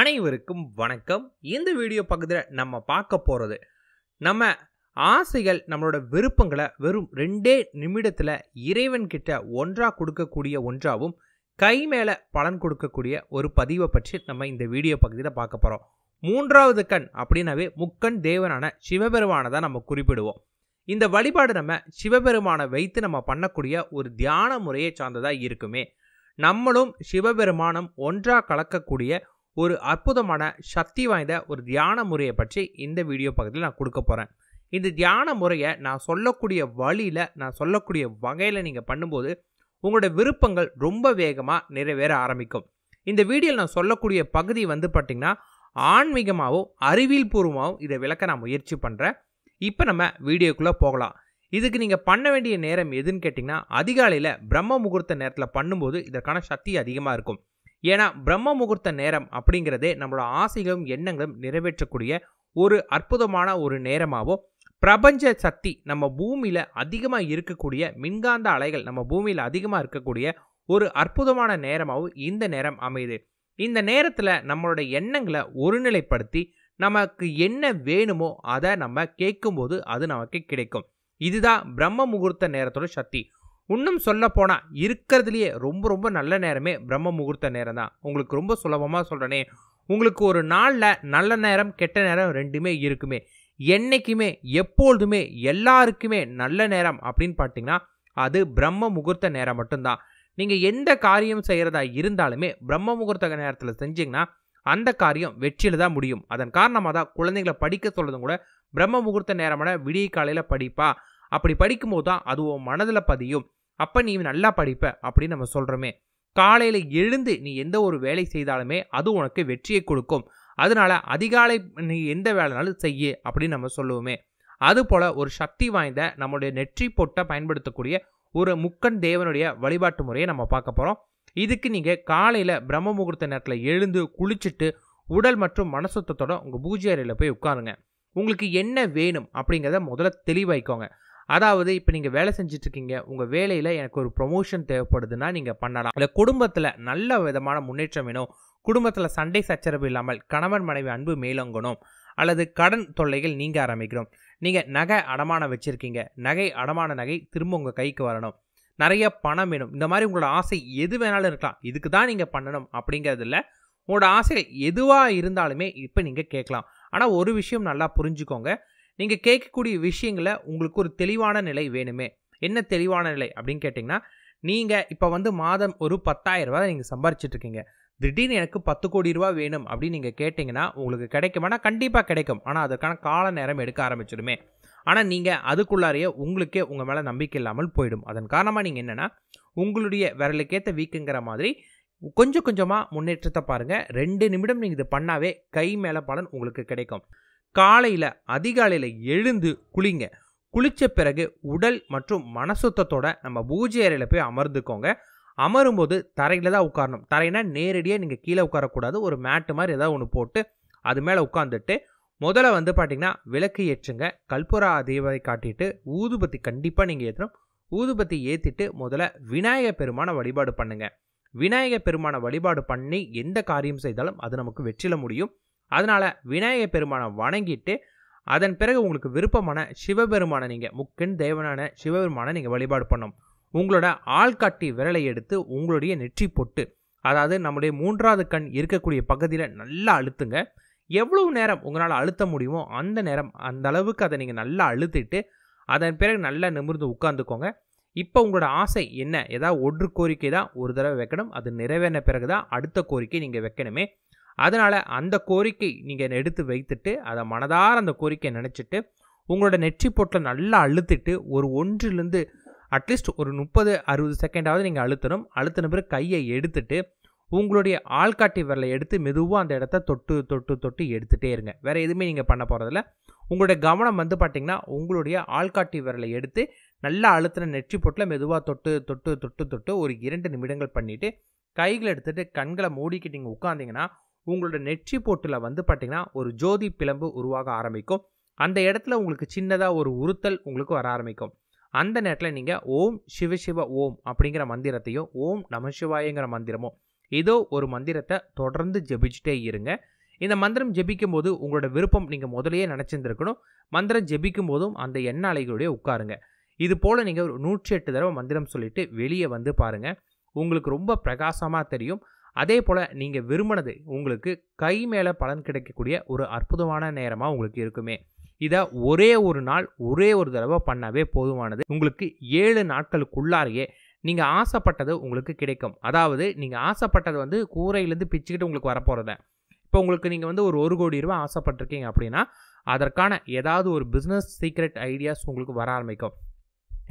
அனைவருக்கும் வணக்கம் இந்த வீடியோ பக்கத்தில் நம்ம பார்க்க போகிறது நம்ம ஆசைகள் நம்மளோட விருப்பங்களை வெறும் ரெண்டே நிமிடத்தில் இறைவன்கிட்ட ஒன்றாக கொடுக்கக்கூடிய ஒன்றாகவும் கை மேலே பலன் கொடுக்கக்கூடிய ஒரு பதிவை பற்றி நம்ம இந்த வீடியோ பகுதியில் பார்க்க போகிறோம் மூன்றாவது கண் அப்படின்னாவே முக்கண் தேவனான சிவபெருமானை தான் நம்ம குறிப்பிடுவோம் இந்த வழிபாடு நம்ம சிவபெருமானை வைத்து நம்ம பண்ணக்கூடிய ஒரு தியான முறையை சார்ந்ததாக இருக்குமே நம்மளும் சிவபெருமானம் ஒன்றாக கலக்கக்கூடிய ஒரு அற்புதமான சக்தி வாய்ந்த ஒரு தியான முறையை பற்றி இந்த வீடியோ பக்கத்தில் நான் கொடுக்க போகிறேன் இந்த தியான முறையை நான் சொல்லக்கூடிய வழியில் நான் சொல்லக்கூடிய வகையில் நீங்கள் பண்ணும்போது உங்களோட விருப்பங்கள் ரொம்ப வேகமாக நிறைவேற ஆரம்பிக்கும் இந்த வீடியோவில் நான் சொல்லக்கூடிய பகுதி வந்து பார்த்திங்கன்னா ஆன்மீகமாகவும் அறிவியல் பூர்வமாகவும் இதை விளக்க நான் முயற்சி பண்ணுறேன் இப்போ நம்ம வீடியோக்குள்ளே போகலாம் இதுக்கு நீங்கள் பண்ண வேண்டிய நேரம் எதுன்னு கேட்டிங்கன்னா அதிகாலையில் பிரம்ம முகூர்த்த நேரத்தில் பண்ணும்போது இதற்கான சக்தி அதிகமாக இருக்கும் ஏன்னா பிரம்ம முகூர்த்த நேரம் அப்படிங்கிறதே நம்மளோட ஆசைகளும் எண்ணங்களும் நிறைவேற்றக்கூடிய ஒரு அற்புதமான ஒரு நேரமாகவும் பிரபஞ்ச சக்தி நம்ம பூமியில் அதிகமாக இருக்கக்கூடிய மின்காந்த அலைகள் நம்ம பூமியில் அதிகமாக இருக்கக்கூடிய ஒரு அற்புதமான நேரமாகவும் இந்த நேரம் அமையுது இந்த நேரத்தில் நம்மளோட எண்ணங்களை ஒருநிலைப்படுத்தி நமக்கு என்ன வேணுமோ அதை நம்ம கேட்கும்போது அது நமக்கு கிடைக்கும் இதுதான் பிரம்ம முகூர்த்த நேரத்தோட சக்தி இன்னும் சொல்லப்போனால் இருக்கிறதுலையே ரொம்ப ரொம்ப நல்ல நேரமே பிரம்ம முகூர்த்த நேரம் தான் உங்களுக்கு ரொம்ப சுலபமாக சொல்கிறேனே உங்களுக்கு ஒரு நாளில் நல்ல நேரம் கெட்ட நேரம் ரெண்டுமே இருக்குமே என்றைக்குமே எப்பொழுதுமே எல்லாருக்குமே நல்ல நேரம் அப்படின்னு பார்த்தீங்கன்னா அது பிரம்ம முகூர்த்த நேரம் மட்டும்தான் நீங்கள் எந்த காரியம் செய்கிறதா இருந்தாலுமே பிரம்ம முகூர்த்த நேரத்தில் செஞ்சிங்கன்னா அந்த காரியம் வெற்றியில் தான் முடியும் அதன் காரணமாக தான் குழந்தைங்களை படிக்க சொல்கிறதும் கூட பிரம்ம முகூர்த்த நேரமான விடிய காலையில் படிப்பா அப்படி படிக்கும்போது தான் அது உன் மனதில் பதியும் அப்போ நீ நல்லா படிப்ப அப்படின்னு நம்ம சொல்கிறோமே காலையில் எழுந்து நீ எந்த ஒரு வேலை செய்தாலுமே அது உனக்கு வெற்றியை கொடுக்கும் அதனால அதிகாலை நீ எந்த வேலைனாலும் செய்ய அப்படின்னு நம்ம சொல்லுவோமே அதுபோல் ஒரு சக்தி வாய்ந்த நம்மளுடைய நெற்றி பொட்டை பயன்படுத்தக்கூடிய ஒரு முக்கன் தேவனுடைய வழிபாட்டு முறையை நம்ம பார்க்க போகிறோம் இதுக்கு நீங்கள் காலையில் பிரம்ம முகூர்த்த நேரத்தில் எழுந்து குளிச்சுட்டு உடல் மற்றும் மனசுத்தத்தோட உங்கள் பூஜை அறையில் போய் உட்காருங்க உங்களுக்கு என்ன வேணும் அப்படிங்கிறத முதல்ல தெளிவாய்க்கோங்க அதாவது இப்போ நீங்கள் வேலை செஞ்சுட்ருக்கீங்க உங்கள் வேலையில் எனக்கு ஒரு ப்ரொமோஷன் தேவைப்படுதுன்னா நீங்கள் பண்ணலாம் இல்லை குடும்பத்தில் நல்ல விதமான முன்னேற்றம் வேணும் குடும்பத்தில் சண்டை சச்சரவு இல்லாமல் கணவன் மனைவி அன்பு மேலோங்கணும் அல்லது கடன் தொல்லைகள் நீங்க ஆரம்பிக்கணும் நீங்கள் நகை அடமானம் வச்சுருக்கீங்க நகை அடமான நகை திரும்ப உங்கள் கைக்கு வரணும் நிறைய பணம் வேணும் இந்த மாதிரி உங்களோட ஆசை எது வேணாலும் இருக்கலாம் இதுக்கு தான் நீங்கள் பண்ணணும் அப்படிங்கிறதில்ல உங்களோட ஆசைகள் எதுவாக இருந்தாலுமே இப்போ நீங்கள் கேட்கலாம் ஆனால் ஒரு விஷயம் நல்லா புரிஞ்சுக்கோங்க நீங்கள் கேட்கக்கூடிய விஷயங்களை உங்களுக்கு ஒரு தெளிவான நிலை வேணுமே என்ன தெளிவான நிலை அப்படின்னு கேட்டிங்கன்னா நீங்கள் இப்போ வந்து மாதம் ஒரு பத்தாயிரம் ரூபா நீங்கள் சம்பாரிச்சிட்ருக்கீங்க திடீர்னு எனக்கு பத்து கோடி ரூபா வேணும் அப்படின்னு நீங்கள் கேட்டிங்கன்னா உங்களுக்கு கிடைக்குமானா கண்டிப்பாக கிடைக்கும் ஆனால் அதற்கான கால நேரம் எடுக்க ஆரம்பிச்சிடுமே ஆனால் நீங்கள் அதுக்குள்ளாரையே உங்களுக்கே உங்கள் மேலே நம்பிக்கை இல்லாமல் போயிடும் அதன் காரணமாக நீங்கள் என்னென்னா உங்களுடைய விரலுக்கேற்ற வீக்குங்கிற மாதிரி கொஞ்சம் கொஞ்சமாக முன்னேற்றத்தை பாருங்கள் ரெண்டு நிமிடம் நீங்கள் இது பண்ணாவே கை மேலே பலன் உங்களுக்கு கிடைக்கும் காலையில் அதிகாலையில் எழுந்து குளிங்க குளித்த பிறகு உடல் மற்றும் மனசுத்தத்தோட நம்ம பூஜை அறையில் போய் அமர்ந்துக்கோங்க அமரும்போது தரையில் தான் உட்காரணும் தரையினா நேரடியாக நீங்கள் கீழே உட்காரக்கூடாது ஒரு மேட்டு மாதிரி ஏதாவது ஒன்று போட்டு அது மேலே உட்காந்துட்டு முதல்ல வந்து பார்த்திங்கன்னா விளக்கு ஏற்றுங்க கல்புரா தேவதை காட்டிட்டு ஊதுபத்தி கண்டிப்பாக நீங்கள் ஏற்றணும் ஊதுபத்தி ஏற்றிட்டு முதல்ல விநாயக பெருமான வழிபாடு பண்ணுங்கள் விநாயக பெருமான வழிபாடு பண்ணி எந்த காரியம் செய்தாலும் அது நமக்கு வெற்றில முடியும் அதனால் விநாயக பெருமானை வணங்கிட்டு அதன் பிறகு உங்களுக்கு விருப்பமான சிவபெருமானை நீங்கள் முக்கின் தேவனான சிவபெருமானை நீங்கள் வழிபாடு பண்ணும் உங்களோட ஆள்காட்டி விரலை எடுத்து உங்களுடைய நெற்றி பொட்டு அதாவது நம்முடைய மூன்றாவது கண் இருக்கக்கூடிய பகுதியில் நல்லா அழுத்துங்க எவ்வளவு நேரம் உங்களால் அழுத்த முடியுமோ அந்த நேரம் அந்த அளவுக்கு அதை நீங்கள் நல்லா அழுத்திட்டு அதன் பிறகு நல்லா நிமிர்ந்து உட்காந்துக்கோங்க இப்போ உங்களோட ஆசை என்ன ஏதாவது ஒன்று கோரிக்கை தான் ஒரு தடவை வைக்கணும் அது நிறைவேறின பிறகு தான் அடுத்த கோரிக்கை நீங்கள் வைக்கணுமே அதனால் அந்த கோரிக்கை நீங்கள் எடுத்து வைத்துட்டு அதை மனதார அந்த கோரிக்கை நினச்சிட்டு உங்களோட நெற்றி பொட்டில் நல்லா அழுத்திட்டு ஒரு ஒன்றிலிருந்து அட்லீஸ்ட் ஒரு முப்பது அறுபது செகண்டாவது நீங்கள் அழுத்தணும் அழுத்தின பிறகு கையை எடுத்துட்டு உங்களுடைய ஆள்காட்டி விரலை எடுத்து மெதுவாக அந்த இடத்த தொட்டு தொட்டு தொட்டு எடுத்துகிட்டே இருங்க வேறு எதுவுமே நீங்கள் பண்ண போகிறதில்ல உங்களுடைய கவனம் வந்து பார்த்திங்கன்னா உங்களுடைய ஆள்காட்டி விரலை எடுத்து நல்லா அழுத்தின நெற்றி பொட்டில் மெதுவாக தொட்டு தொட்டு தொட்டு தொட்டு ஒரு இரண்டு நிமிடங்கள் பண்ணிவிட்டு கைகளை எடுத்துகிட்டு கண்களை மூடிக்கிட்டு நீங்கள் உட்காந்திங்கன்னா உங்களோட நெற்றி போட்டில் வந்து பார்த்திங்கன்னா ஒரு ஜோதி பிளம்பு உருவாக ஆரம்பிக்கும் அந்த இடத்துல உங்களுக்கு சின்னதாக ஒரு உறுத்தல் உங்களுக்கு வர ஆரம்பிக்கும் அந்த நேரத்தில் நீங்கள் ஓம் சிவசிவ ஓம் அப்படிங்கிற மந்திரத்தையும் ஓம் நமசிவாயங்கிற மந்திரமும் ஏதோ ஒரு மந்திரத்தை தொடர்ந்து ஜெபிச்சுட்டே இருங்க இந்த மந்திரம் ஜபிக்கும் போது உங்களோட விருப்பம் நீங்கள் முதலையே நினச்சிருந்துருக்கணும் மந்திரம் ஜபிக்கும் போதும் அந்த எண்ண அலைகளுடைய உட்காருங்க இது போல் நீங்கள் ஒரு நூற்றி எட்டு தடவை மந்திரம் சொல்லிவிட்டு வெளியே வந்து பாருங்கள் உங்களுக்கு ரொம்ப பிரகாசமாக தெரியும் அதே போல் நீங்கள் விரும்பினது உங்களுக்கு கை மேலே பலன் கிடைக்கக்கூடிய ஒரு அற்புதமான நேரமாக உங்களுக்கு இருக்குமே இதை ஒரே ஒரு நாள் ஒரே ஒரு தடவை பண்ணாவே போதுமானது உங்களுக்கு ஏழு நாட்களுக்குள்ளாரையே நீங்கள் ஆசைப்பட்டது உங்களுக்கு கிடைக்கும் அதாவது நீங்கள் ஆசைப்பட்டது வந்து கூரையிலேருந்து பிச்சுக்கிட்டு உங்களுக்கு வரப்போகிறத இப்போ உங்களுக்கு நீங்கள் வந்து ஒரு ஒரு கோடி ரூபா ஆசைப்பட்டிருக்கீங்க அப்படின்னா அதற்கான ஏதாவது ஒரு பிஸ்னஸ் சீக்ரெட் ஐடியாஸ் உங்களுக்கு வர ஆரம்பிக்கும்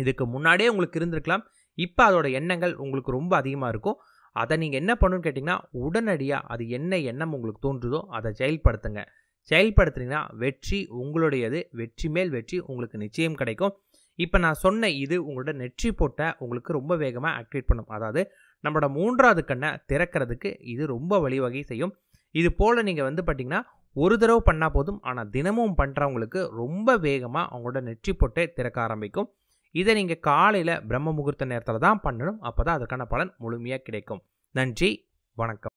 இதுக்கு முன்னாடியே உங்களுக்கு இருந்திருக்கலாம் இப்போ அதோட எண்ணங்கள் உங்களுக்கு ரொம்ப அதிகமாக இருக்கும் அதை நீங்கள் என்ன பண்ணுன்னு கேட்டிங்கன்னா உடனடியாக அது என்ன எண்ணம் உங்களுக்கு தோன்றுதோ அதை செயல்படுத்துங்க செயல்படுத்துனீங்கன்னா வெற்றி உங்களுடையது வெற்றி மேல் வெற்றி உங்களுக்கு நிச்சயம் கிடைக்கும் இப்போ நான் சொன்ன இது உங்களோட நெற்றி போட்டை உங்களுக்கு ரொம்ப வேகமாக ஆக்டிவேட் பண்ணும் அதாவது நம்மளோட மூன்றாவது கண்ணை திறக்கிறதுக்கு இது ரொம்ப வழிவகை செய்யும் இது போல் நீங்கள் வந்து பார்த்திங்கன்னா ஒரு தடவை பண்ணால் போதும் ஆனால் தினமும் பண்ணுறவங்களுக்கு ரொம்ப வேகமாக அவங்களோட நெற்றி போட்டை திறக்க ஆரம்பிக்கும் இதை நீங்கள் காலையில் பிரம்ம முகூர்த்த நேரத்தில் தான் பண்ணணும் அப்போ தான் அதற்கான பலன் முழுமையாக கிடைக்கும் நன்றி வணக்கம்